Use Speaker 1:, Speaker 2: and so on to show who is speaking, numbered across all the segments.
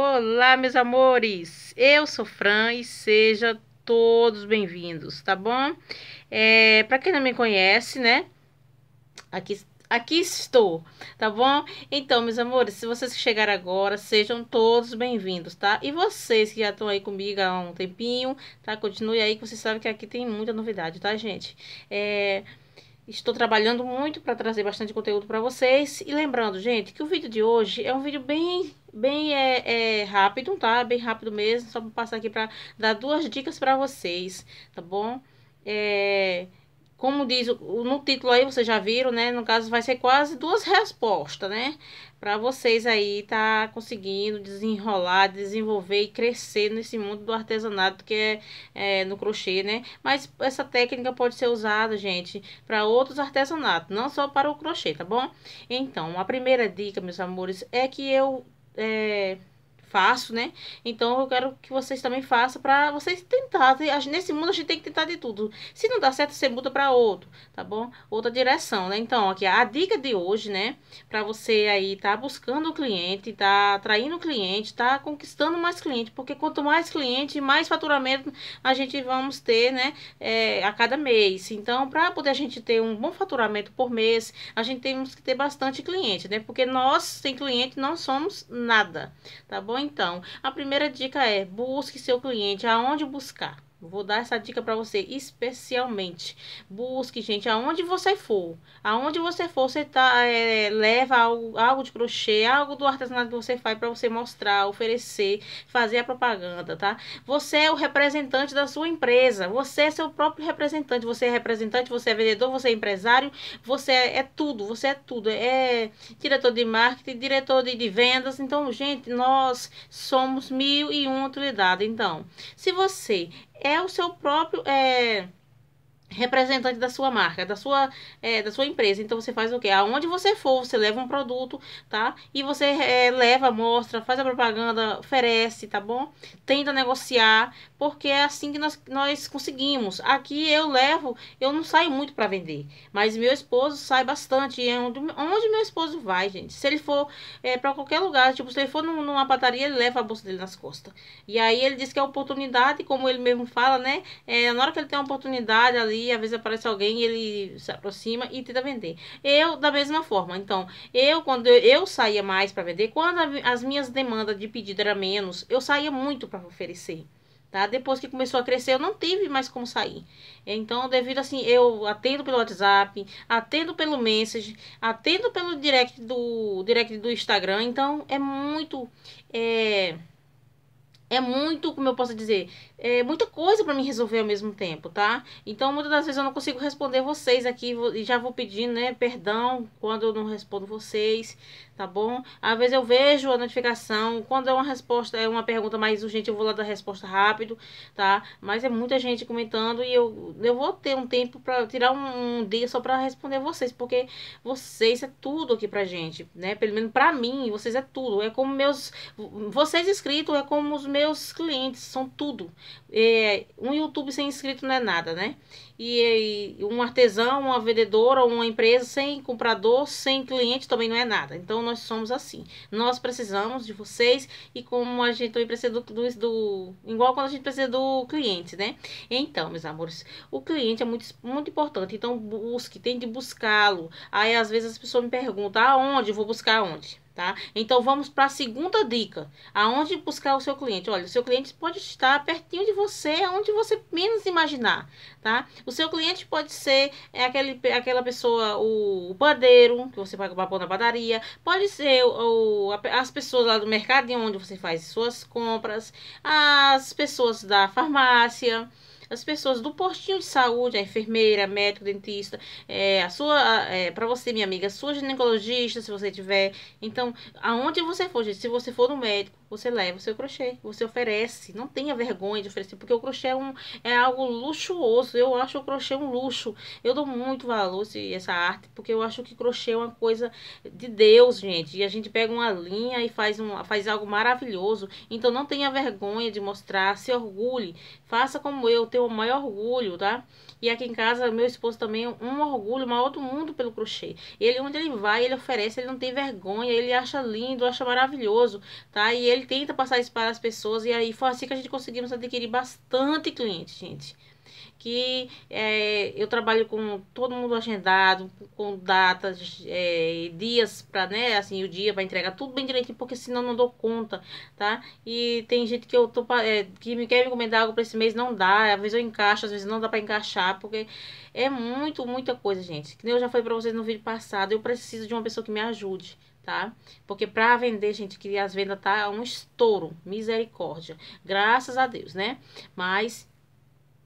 Speaker 1: Olá, meus amores! Eu sou Fran e seja todos bem-vindos, tá bom? É, para quem não me conhece, né? Aqui, aqui estou, tá bom? Então, meus amores, se vocês que chegaram agora, sejam todos bem-vindos, tá? E vocês que já estão aí comigo há um tempinho, tá? Continue aí que vocês sabem que aqui tem muita novidade, tá, gente? É... Estou trabalhando muito para trazer bastante conteúdo para vocês. E lembrando, gente, que o vídeo de hoje é um vídeo bem, bem é, é rápido, tá? Bem rápido mesmo, só para passar aqui para dar duas dicas para vocês, tá bom? É, como diz no título aí, vocês já viram, né? No caso, vai ser quase duas respostas, né? Para vocês aí tá conseguindo desenrolar, desenvolver e crescer nesse mundo do artesanato que é, é no crochê, né? Mas essa técnica pode ser usada, gente, para outros artesanatos, não só para o crochê, tá bom? Então, a primeira dica, meus amores, é que eu é, faço, né? Então eu quero que vocês também façam para vocês tentarem. Né? Nesse mundo a gente tem que tentar de tudo. Se não dá certo, você muda para outro, tá bom? Outra direção, né? Então, aqui a dica de hoje, né, para você aí tá buscando o cliente, tá atraindo o cliente, tá conquistando mais cliente, porque quanto mais cliente, mais faturamento a gente vamos ter, né, é, a cada mês. Então, para poder a gente ter um bom faturamento por mês, a gente temos que ter bastante cliente, né? Porque nós sem cliente não somos nada, tá bom? então, a primeira dica é busque seu cliente aonde buscar. Vou dar essa dica para você especialmente. Busque, gente, aonde você for. Aonde você for, você tá, é, leva algo, algo de crochê, algo do artesanato que você faz para você mostrar, oferecer, fazer a propaganda, tá? Você é o representante da sua empresa. Você é seu próprio representante. Você é representante, você é vendedor, você é empresário, você é, é tudo. Você é tudo. É diretor de marketing, diretor de, de vendas. Então, gente, nós somos mil e uma utilidade. Então, se você é o seu próprio. É, representante da sua marca, da sua, é, da sua empresa. Então você faz o quê? Aonde você for, você leva um produto, tá? E você é, leva, mostra, faz a propaganda, oferece, tá bom? Tenta negociar, porque é assim que nós, nós conseguimos. Aqui eu levo, eu não saio muito para vender, mas meu esposo sai bastante. E é onde, onde meu esposo vai, gente? Se ele for é, para qualquer lugar, tipo, se ele for numa padaria, ele leva a bolsa dele nas costas. E aí ele diz que é oportunidade, como ele mesmo fala, né? É, na hora que ele tem uma oportunidade ali, ali, às vezes aparece alguém ele se aproxima e tenta vender. Eu, da mesma forma. Então, eu, quando eu, eu saía mais para vender, quando a, as minhas demandas de pedido eram menos, eu saía muito para oferecer. Tá? Depois que começou a crescer, eu não tive mais como sair. Então, devido assim, eu atendo pelo WhatsApp, atendo pelo Message, atendo pelo direct do direct do Instagram. Então, é muito é é muito, como eu posso dizer, é, muita coisa para me resolver ao mesmo tempo, tá? Então, muitas das vezes eu não consigo responder vocês aqui e já vou pedir, né, perdão quando eu não respondo vocês, tá bom? Às vezes eu vejo a notificação, quando é uma resposta, é uma pergunta mais urgente, eu vou lá dar resposta rápido, tá? Mas é muita gente comentando e eu, eu vou ter um tempo para tirar um, um, dia só para responder vocês, porque vocês é tudo aqui pra gente, né? Pelo menos pra mim, vocês é tudo, é como meus vocês inscritos, é como os meus clientes, são tudo é, um YouTube sem inscrito não é nada, né? E, e um artesão, uma vendedora, uma empresa sem comprador, sem cliente também não é nada. Então nós somos assim. Nós precisamos de vocês e como a gente também precisa do, do, do igual quando a gente precisa do cliente, né? Então, meus amores, o cliente é muito, muito importante. Então busque, tem de buscá-lo. Aí às vezes as pessoas me perguntam: aonde? Ah, Eu vou buscar onde? Tá? Então vamos para a segunda dica, aonde buscar o seu cliente. Olha, o seu cliente pode estar pertinho de você, aonde você menos imaginar, tá? O seu cliente pode ser é aquele, aquela pessoa, o, o padeiro que você vai comprar na padaria, pode ser o, as pessoas lá do mercado onde você faz suas compras, as pessoas da farmácia, as pessoas do postinho de saúde, a enfermeira, médico, dentista, é, a sua, é, para você, minha amiga, a sua ginecologista, se você tiver. Então, aonde você for, gente, se você for no médico, você leva o seu crochê, você oferece. Não tenha vergonha de oferecer, porque o crochê é, um, é algo luxuoso. Eu acho o crochê um luxo. Eu dou muito valor a essa arte, porque eu acho que crochê é uma coisa de Deus, gente. E a gente pega uma linha e faz, um, faz algo maravilhoso. Então não tenha vergonha de mostrar, se orgulhe. Faça como eu, tenho o maior orgulho, tá? E aqui em casa, meu esposo também é um orgulho maior do mundo pelo crochê. Ele, onde ele vai, ele oferece, ele não tem vergonha, ele acha lindo, acha maravilhoso, tá? E ele ele tenta passar isso para as pessoas e aí foi assim que a gente conseguimos adquirir bastante cliente, gente. Que é, eu trabalho com todo mundo agendado, com datas, é, dias para, né, assim, o dia para entregar tudo bem direitinho, porque senão não dou conta, tá? E tem gente que eu tô é, que me quer me encomendar algo para esse mês, não dá, às vezes eu encaixo, às vezes não dá para encaixar, porque é muito, muita coisa, gente. Que eu já falei para vocês no vídeo passado, eu preciso de uma pessoa que me ajude tá? Porque para vender, gente, que as vendas tá um estouro, misericórdia. Graças a Deus, né? Mas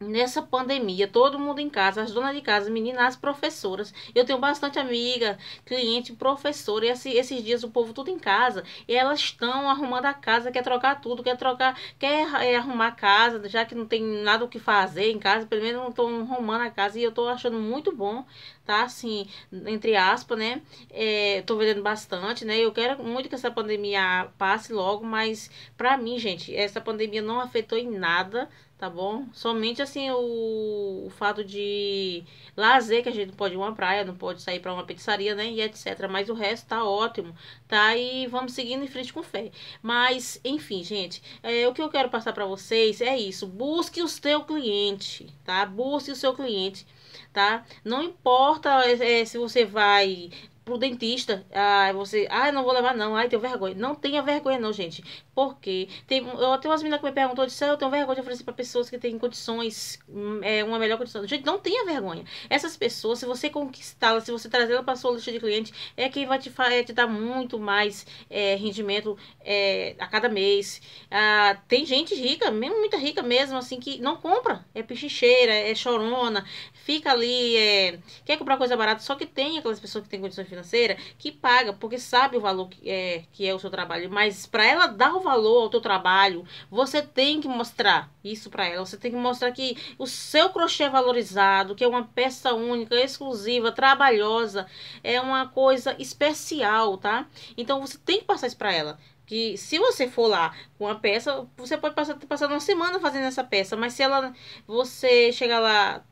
Speaker 1: nessa pandemia, todo mundo em casa, as donas de casa, meninas, as professoras. Eu tenho bastante amiga, cliente, professora, e esses dias o povo tudo em casa, e elas estão arrumando a casa, quer trocar tudo, quer trocar, quer é, arrumar a casa, já que não tem nada o que fazer em casa, pelo menos não estão arrumando a casa, e eu estou achando muito bom, tá, assim, entre aspas, né, é, tô vendendo bastante, né, eu quero muito que essa pandemia passe logo, mas para mim, gente, essa pandemia não afetou em nada, tá bom? Somente assim o, o, fato de lazer, que a gente pode ir uma praia, não pode sair para uma pizzaria, né? E etc. Mas o resto tá ótimo, tá? E vamos seguindo em frente com fé. Mas, enfim, gente, é, o que eu quero passar para vocês é isso. Busque o seu cliente, tá? Busque o seu cliente. Tá? Não importa é, é se você vai pro dentista, ah, você, ah, não vou levar não, ai, tenho vergonha. Não tenha vergonha não, gente. Porque tem, eu tenho umas meninas que me perguntou, disse, ah, eu tenho vergonha de oferecer para pessoas que têm condições, hum, é, uma melhor condição. Gente, não tenha vergonha. Essas pessoas, se você conquistá-las, se você trazê-las para sua lista de clientes, é quem vai te, é, te dar muito mais é, rendimento é, a cada mês. Ah, tem gente rica, mesmo muita rica mesmo, assim, que não compra. É pichincheira, é chorona, fica ali, é, quer comprar coisa barata, só que tem aquelas pessoas que têm condições financeiras que paga, porque sabe o valor que é, que é o seu trabalho. Mas para ela dar o valor ao teu trabalho. Você tem que mostrar isso para ela. Você tem que mostrar que o seu crochê é valorizado, que é uma peça única, exclusiva, trabalhosa, é uma coisa especial, tá? Então você tem que passar isso para ela que se você for lá com a peça, você pode passar, passar uma semana fazendo essa peça, mas se ela você chegar lá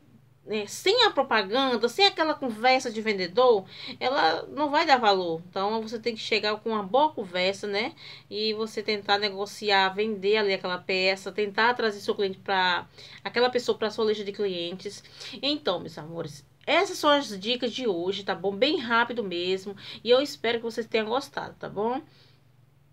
Speaker 1: né, sem a propaganda, sem aquela conversa de vendedor, ela não vai dar valor. Então você tem que chegar com uma boa conversa, né? E você tentar negociar, vender ali aquela peça, tentar trazer seu cliente para aquela pessoa para sua lista de clientes. Então, meus amores, essas são as dicas de hoje, tá bom? Bem rápido mesmo. E eu espero que vocês tenham gostado, tá bom?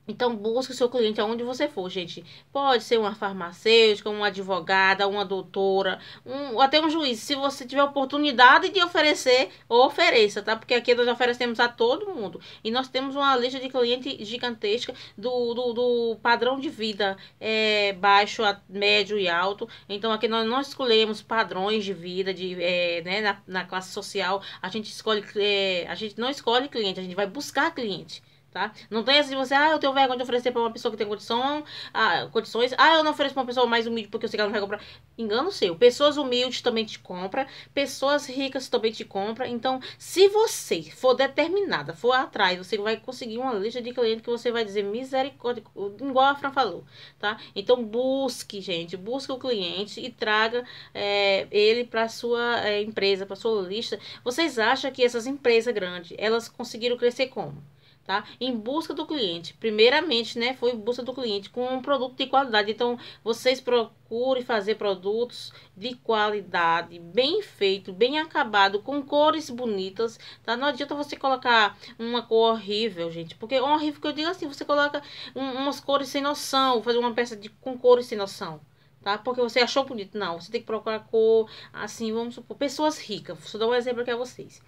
Speaker 1: Então, busque o seu cliente aonde você for, gente. Pode ser uma farmacêutica, uma advogada, uma doutora, um, até um juiz. Se você tiver oportunidade de oferecer, ofereça, tá? Porque aqui nós oferecemos a todo mundo. E nós temos uma lista de clientes gigantesca do, do, do padrão de vida é, baixo, médio e alto. Então, aqui nós não escolhemos padrões de vida de, é, né, na, na, classe social. A gente, escolhe, é, a gente não escolhe cliente, a gente vai buscar cliente tá? Não tem de assim, você, ah, eu tenho vergonha de oferecer para uma pessoa que tem condição, ah, condições. Ah, eu não ofereço para uma pessoa mais humilde porque eu sei que ela não vai comprar. Engano seu. Pessoas humildes também te compram, pessoas ricas também te compram. Então, se você for determinada, for atrás, você vai conseguir uma lista de clientes que você vai dizer misericórdia, igual a Fran falou, tá? Então, busque, gente, busque o cliente e traga é, ele para sua é, empresa, para sua lista. Vocês acham que essas empresas grandes, elas conseguiram crescer como? tá? Em busca do cliente. Primeiramente, né, foi em busca do cliente com um produto de qualidade. Então, vocês procurem fazer produtos de qualidade, bem feito, bem acabado, com cores bonitas, tá? Não adianta você colocar uma cor horrível, gente, porque é horrível que eu digo assim, você coloca um, umas cores sem noção, fazer uma peça de, com cores sem noção tá? Porque você achou bonito. Não, você tem que procurar cor, assim, vamos supor, pessoas ricas. Vou dar um exemplo aqui a vocês.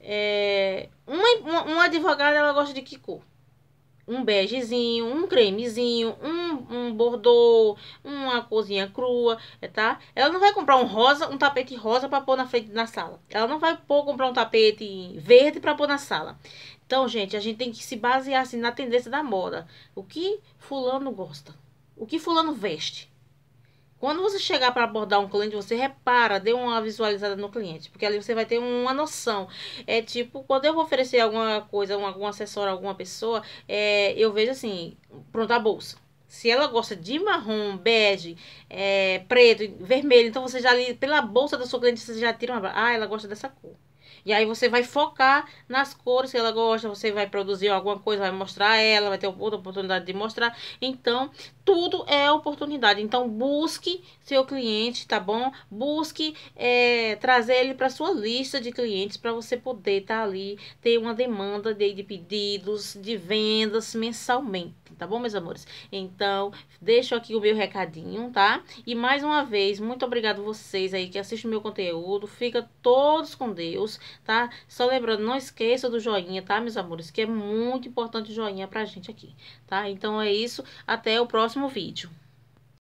Speaker 1: É, uma, uma advogada ela gosta de que cor? Um begezinho, um cremezinho, um, um bordô, uma cozinha crua, é, tá? Ela não vai comprar um rosa, um tapete rosa para pôr na frente na sala. Ela não vai pôr comprar um tapete verde para pôr na sala. Então, gente, a gente tem que se basear assim na tendência da moda. O que fulano gosta? O que fulano veste? Quando você chegar para abordar um cliente, você repara, dê uma visualizada no cliente, porque ali você vai ter uma noção. É tipo, quando eu vou oferecer alguma coisa, um, algum acessório a alguma pessoa, é, eu vejo assim, pronto, a bolsa. Se ela gosta de marrom, bege, é, preto, vermelho, então você já ali, pela bolsa da sua cliente, você já tira uma. Ah, ela gosta dessa cor. E aí você vai focar nas cores que ela gosta, você vai produzir alguma coisa, vai mostrar a ela, vai ter outra oportunidade de mostrar. Então, tudo é oportunidade. Então, busque seu cliente, tá bom? Busque é, trazer ele para sua lista de clientes para você poder estar tá ali, ter uma demanda de, de pedidos, de vendas mensalmente tá bom, meus amores? Então, deixo aqui o meu recadinho, tá? E mais uma vez, muito obrigado vocês aí que assistem o meu conteúdo. Fica todos com Deus, tá? Só lembrando, não esqueça do joinha, tá, meus amores? Que é muito importante o joinha pra gente aqui, tá? Então é isso, até o próximo vídeo.